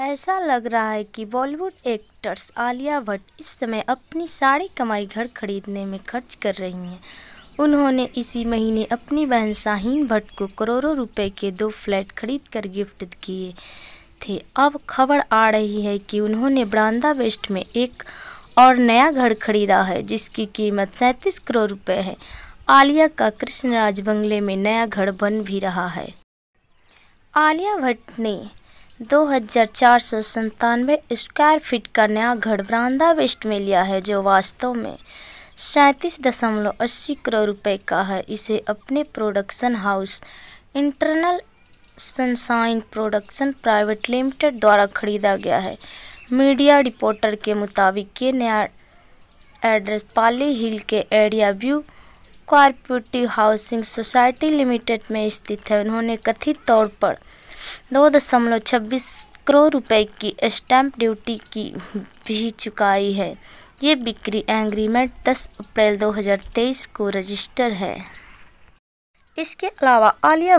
ऐसा लग रहा है कि बॉलीवुड एक्टर्स आलिया भट्ट इस समय अपनी सारी कमाई घर खरीदने में खर्च कर रही हैं उन्होंने इसी महीने अपनी बहन शाहीन भट्ट को करोड़ों रुपए के दो फ्लैट खरीद कर गिफ्ट किए थे अब खबर आ रही है कि उन्होंने ब्रांदा वेस्ट में एक और नया घर खरीदा है जिसकी कीमत सैंतीस करोड़ रुपए है आलिया का कृष्णराज बंगले में नया घर बन भी रहा है आलिया भट्ट ने दो हज़ार चार सौ संतानवे स्क्वायर फीट का नया घर बांद्रा वेस्ट में लिया है जो वास्तव में सैंतीस दशमलव अस्सी करोड़ रुपए का है इसे अपने production house internal sunshine production private limited द्वारा खरीदा गया है मीडिया रिपोर्टर के मुताबिक ये नया एड्रेस पाली हिल के area view cooperative housing society limited में स्थित है उन्होंने कथित तौर पर दो दशमलव छब्बीस करोड़ रुपए की स्टैंप ड्यूटी की भी चुकाई है ये बिक्री एग्रीमेंट 10 अप्रैल 2023 को रजिस्टर है इसके अलावा आलिया